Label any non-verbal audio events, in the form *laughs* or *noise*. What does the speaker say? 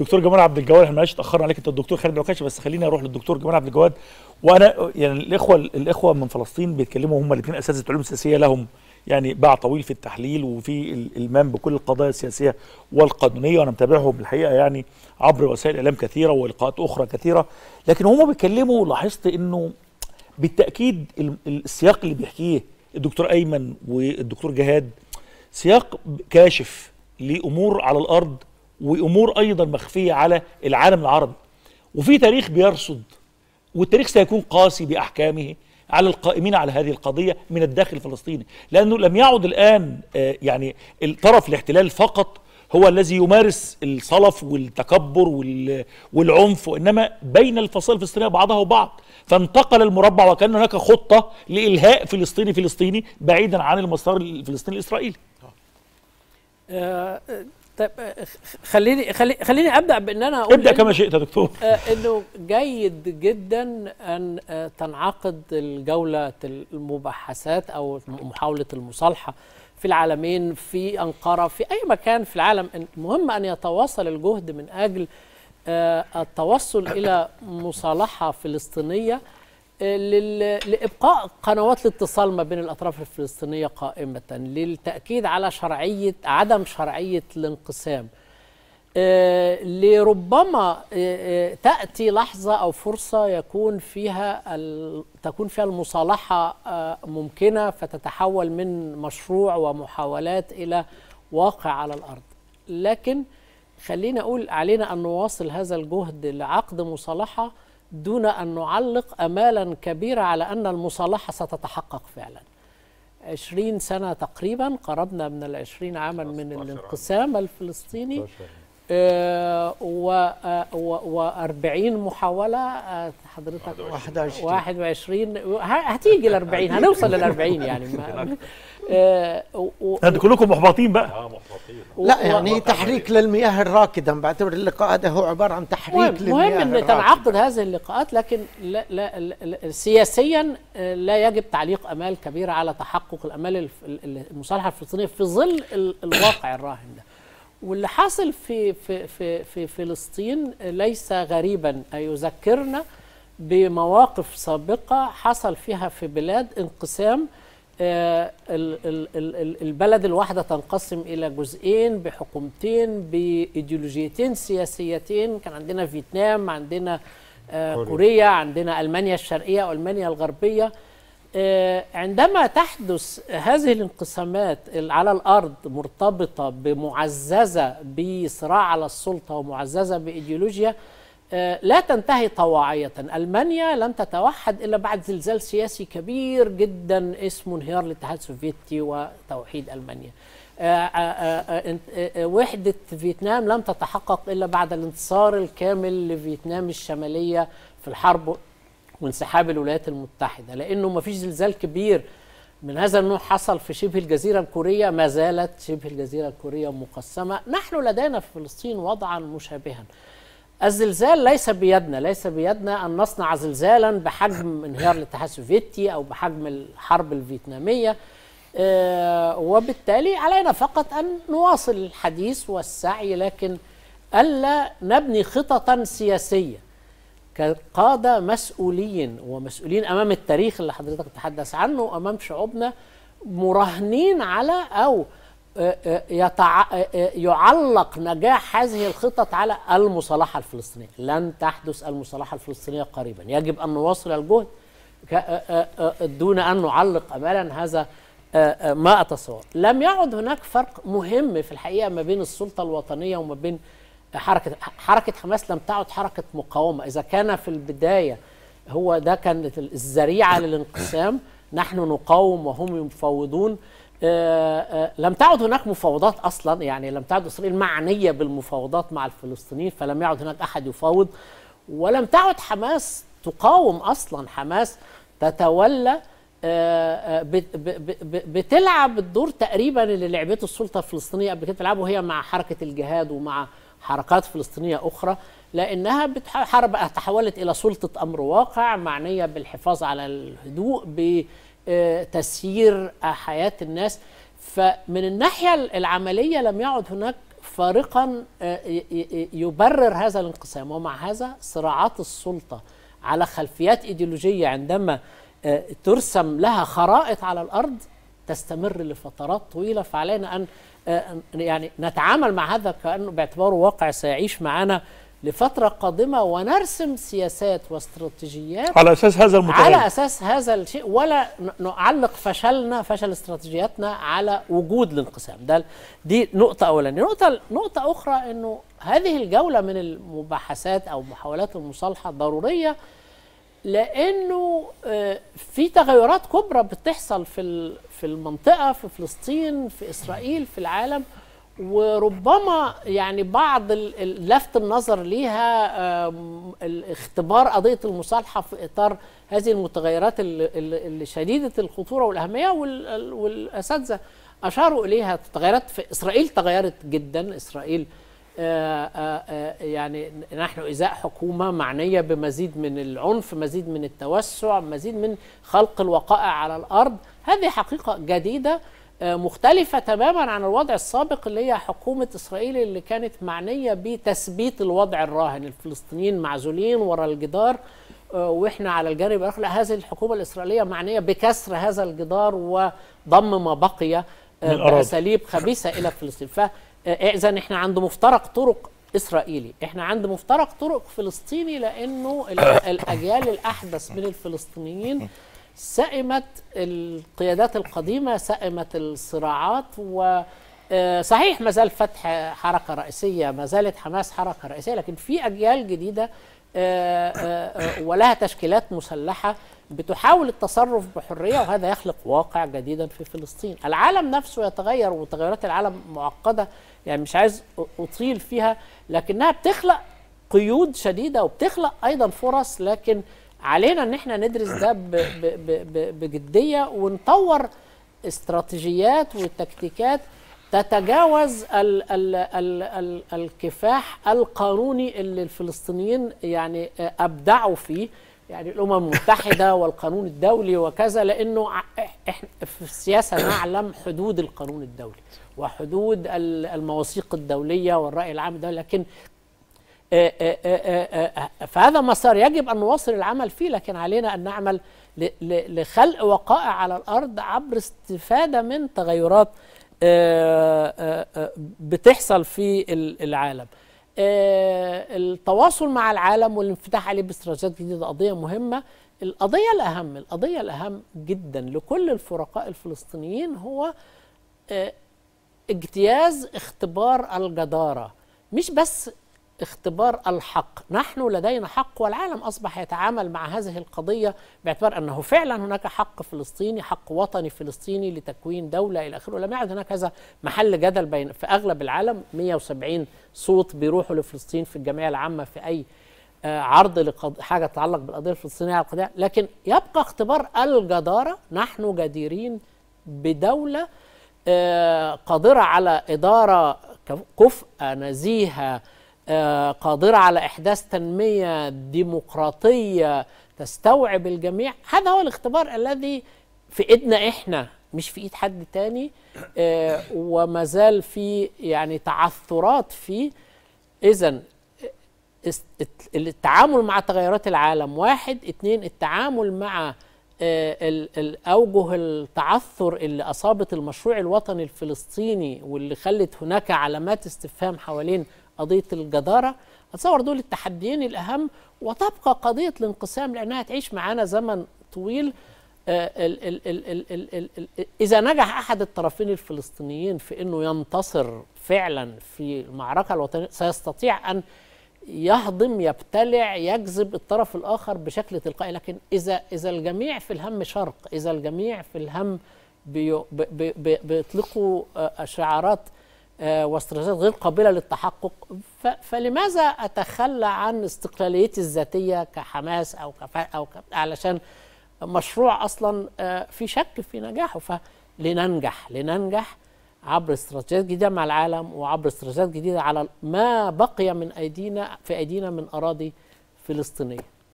دكتور جمال عبد الجواد احنا معلش اتاخرنا عليك انت الدكتور خالد العكاشي بس خليني اروح للدكتور جمال عبد الجواد وانا يعني الاخوه الاخوه من فلسطين بيتكلموا هم الاثنين اساتذه علوم سياسيه لهم يعني باع طويل في التحليل وفي الالمام بكل القضايا السياسيه والقانونيه وانا متابعهم الحقيقه يعني عبر وسائل اعلام كثيره ولقاءات اخرى كثيره لكن هم بيتكلموا لاحظت انه بالتاكيد السياق اللي بيحكيه الدكتور ايمن والدكتور جهاد سياق كاشف لامور على الارض وامور ايضا مخفيه على العالم العربي وفي تاريخ بيرصد والتاريخ سيكون قاسي باحكامه على القائمين على هذه القضيه من الداخل الفلسطيني لانه لم يعد الان آه، يعني الطرف الاحتلال فقط هو الذي يمارس الصلف والتكبر والعنف وانما بين الفصائل الفلسطينيه بعضها وبعض فانتقل المربع وكان هناك خطه لالهاء فلسطيني فلسطيني بعيدا عن المسار الفلسطيني الاسرائيلي آه، طيب آه، خليني خلي خليني ابدا بان انا اقول ابدا كما شئت يا دكتور آه، انه جيد جدا ان آه، تنعقد الجوله المباحثات او محاوله المصالحه في العالمين في انقره في اي مكان في العالم المهم ان يتواصل الجهد من اجل التوصل الى مصالحه فلسطينيه لابقاء قنوات الاتصال ما بين الاطراف الفلسطينيه قائمه للتاكيد على شرعيه عدم شرعيه الانقسام آه، لربما آه، آه، تاتي لحظه او فرصه يكون فيها تكون فيها المصالحه ممكنه فتتحول من مشروع ومحاولات الى واقع على الارض لكن خلينا اقول علينا ان نواصل هذا الجهد لعقد مصالحه دون أن نعلق أمالا كبيرة على أن المصالحة ستتحقق فعلا 20 سنة تقريبا قربنا من العشرين عاما من الانقسام الفلسطيني آه، و40 آه، محاولة آه، حضرتك 21 21 هتيجي ل 40 هنوصل لل 40 يعني *laughs* هذا كلكم محبطين بقى اه محبطين لا يعني تحريك للمياه الراكدة بعتبر اللقاء ده هو عبارة عن تحريك للمياه المهم ان تنعقد هذه اللقاءات لكن لا لا سياسيا لا يجب تعليق امال كبيرة على تحقق الامال المصالحة الفلسطينية في ظل الواقع الراهن واللي حاصل في في في في فلسطين ليس غريبا يذكرنا بمواقف سابقه حصل فيها في بلاد انقسام آه، البلد الواحده تنقسم الى جزئين بحكومتين بايديولوجيتين سياسيتين كان عندنا فيتنام عندنا آه، كوريا عندنا المانيا الشرقيه والمانيا الغربيه آه، عندما تحدث هذه الانقسامات على الأرض مرتبطة بمعززة بصراع على السلطة ومعززة بإيديولوجيا آه، لا تنتهي طواعية ألمانيا لم تتوحد إلا بعد زلزال سياسي كبير جدا اسمه انهيار الاتحاد السوفيتي وتوحيد ألمانيا آه، وحدة فيتنام لم تتحقق إلا بعد الانتصار الكامل لفيتنام الشمالية في الحرب وانسحاب الولايات المتحدة لأنه ما فيش زلزال كبير من هذا النوع حصل في شبه الجزيرة الكورية ما زالت شبه الجزيرة الكورية مقسمة نحن لدينا في فلسطين وضعا مشابها الزلزال ليس بيدنا ليس بيدنا أن نصنع زلزالا بحجم انهيار الاتحاد السوفيتي أو بحجم الحرب الفيتنامية آه، وبالتالي علينا فقط أن نواصل الحديث والسعي لكن ألا نبني خططا سياسية كقادة مسؤولين ومسؤولين أمام التاريخ اللي حضرتك تتحدث عنه وأمام شعوبنا مراهنين على أو آه، آه، يتع... آه، يعلق نجاح هذه الخطط على المصالحة الفلسطينية لن تحدث المصالحة الفلسطينية قريبا يجب أن نواصل الجهد دون أن نعلق أملا هذا ما أتصور لم يعد هناك فرق مهم في الحقيقة ما بين السلطة الوطنية وما بين حركه حركه حماس لم تعد حركه مقاومه اذا كان في البدايه هو ده كانت الذريعه للانقسام نحن نقاوم وهم يفاوضون آه، آه، لم تعد هناك مفاوضات اصلا يعني لم تعد اسرائيل معنيه بالمفاوضات مع الفلسطينيين فلم يعد هناك احد يفاوض ولم تعد حماس تقاوم اصلا حماس تتولى آه، بتلعب الدور تقريبا اللي لعبته السلطه الفلسطينيه قبل كده تلعبه هي مع حركه الجهاد ومع حركات فلسطينية أخرى لأنها حرب تحولت إلى سلطة أمر واقع معنية بالحفاظ على الهدوء بتسيير حياة الناس فمن الناحية العملية لم يعد هناك فارقا آه، يبرر هذا الانقسام ومع هذا صراعات السلطة على خلفيات إيديولوجية عندما آه، ترسم لها خرائط على الأرض تستمر لفترات طويله فعلينا آه، ان يعني نتعامل مع هذا كانه باعتباره واقع سيعيش معنا لفترة قادمة ونرسم سياسات واستراتيجيات على أساس هذا المتغير على أساس هذا الشيء ولا نعلق فشلنا فشل استراتيجياتنا على وجود الانقسام ده دي نقطة أولانية نقطة نقطة أخرى إنه هذه الجولة من المباحثات أو محاولات المصالحة ضرورية لانه آه، في تغيرات كبرى بتحصل في في المنطقه في فلسطين في اسرائيل في العالم وربما يعني بعض لفت النظر ليها اختبار قضيه المصالحه في اطار هذه المتغيرات اللي شديده الخطوره والاهميه والاساتذه اشاروا اليها تغيرات في اسرائيل تغيرت جدا اسرائيل آه، آه، آه، يعني نحن إزاء حكومة معنية بمزيد من العنف مزيد من التوسع مزيد من خلق الوقائع على الأرض هذه حقيقة جديدة مختلفة تماما عن الوضع السابق اللي هي حكومة إسرائيل اللي كانت معنية بتثبيت الوضع الراهن الفلسطينيين معزولين وراء الجدار واحنا على الجانب الاخر هذه الحكومه الاسرائيليه معنيه بكسر هذا الجدار وضم ما بقي باساليب خبيثه الى فلسطين آه، اذا احنا عند مفترق طرق اسرائيلي احنا عند مفترق طرق فلسطيني لانه *coughs* الاجيال الاحدث من الفلسطينيين سئمت القيادات القديمه سئمت الصراعات و آه، صحيح ما زال فتح حركه رئيسيه ما زالت حماس حركه رئيسيه لكن في اجيال جديده آه، ولها تشكيلات مسلحه بتحاول التصرف بحريه وهذا يخلق واقع جديدا في فلسطين العالم نفسه يتغير وتغيرات العالم معقده يعني مش عايز اطيل فيها لكنها بتخلق قيود شديده وبتخلق ايضا فرص لكن علينا ان احنا ندرس ده بجديه ونطور استراتيجيات وتكتيكات تتجاوز الـ الـ الـ الـ الكفاح القانوني اللي الفلسطينيين يعني ابدعوا فيه يعني الامم المتحده والقانون الدولي وكذا لانه احنا في السياسه نعلم حدود القانون الدولي وحدود المواثيق الدوليه والراي العام الدولي لكن آه، آه، آه، فهذا مسار يجب ان نواصل العمل فيه لكن علينا ان نعمل لخلق وقائع على الارض عبر استفاده من تغيرات بتحصل في العالم آه، التواصل مع العالم والانفتاح عليه باستراتيجيات جديده قضيه مهمه القضيه الاهم القضيه الاهم جدا لكل الفرقاء الفلسطينيين هو آه، اجتياز اختبار الجداره مش بس اختبار الحق نحن لدينا حق والعالم أصبح يتعامل مع هذه القضية باعتبار أنه فعلا هناك حق فلسطيني حق وطني فلسطيني لتكوين دولة إلى آخره لم يعد هناك هذا محل جدل بين في أغلب العالم 170 صوت بيروحوا لفلسطين في الجمعية العامة في أي آه، عرض لقض... حاجة تتعلق بالقضية الفلسطينية على القضية لكن يبقى اختبار الجدارة نحن جديرين بدولة آه، قادرة على إدارة كفء نزيهة آه، قادرة على إحداث تنمية ديمقراطية تستوعب الجميع هذا هو الاختبار الذي في إيدنا إحنا مش في إيد حد تاني آه، وما زال في يعني تعثرات فيه إذا التعامل مع تغيرات العالم واحد اتنين التعامل مع آه، الأوجه التعثر اللي أصابت المشروع الوطني الفلسطيني واللي خلت هناك علامات استفهام حوالين قضيه الجداره اتصور دول التحديين الاهم وتبقى قضيه الانقسام لانها تعيش معانا زمن طويل آه، اذا نجح احد الطرفين الفلسطينيين في انه ينتصر فعلا في المعركه الوطنيه سيستطيع ان يهضم يبتلع يجذب الطرف الاخر بشكل تلقائي لكن اذا اذا الجميع في الهم شرق اذا الجميع في الهم بيطلقوا آه، شعارات آه، واستراتيجيات غير قابله للتحقق فلماذا اتخلى عن استقلاليتي الذاتيه كحماس او كفا او ك... علشان مشروع اصلا آه، في شك في نجاحه فلننجح لننجح عبر استراتيجيات جديده مع العالم وعبر استراتيجيات جديده على ما بقي من ايدينا في ايدينا من اراضي فلسطينيه